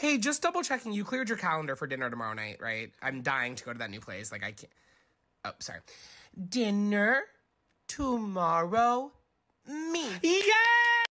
Hey, just double checking. You cleared your calendar for dinner tomorrow night, right? I'm dying to go to that new place. Like, I can't. Oh, sorry. Dinner tomorrow. Me.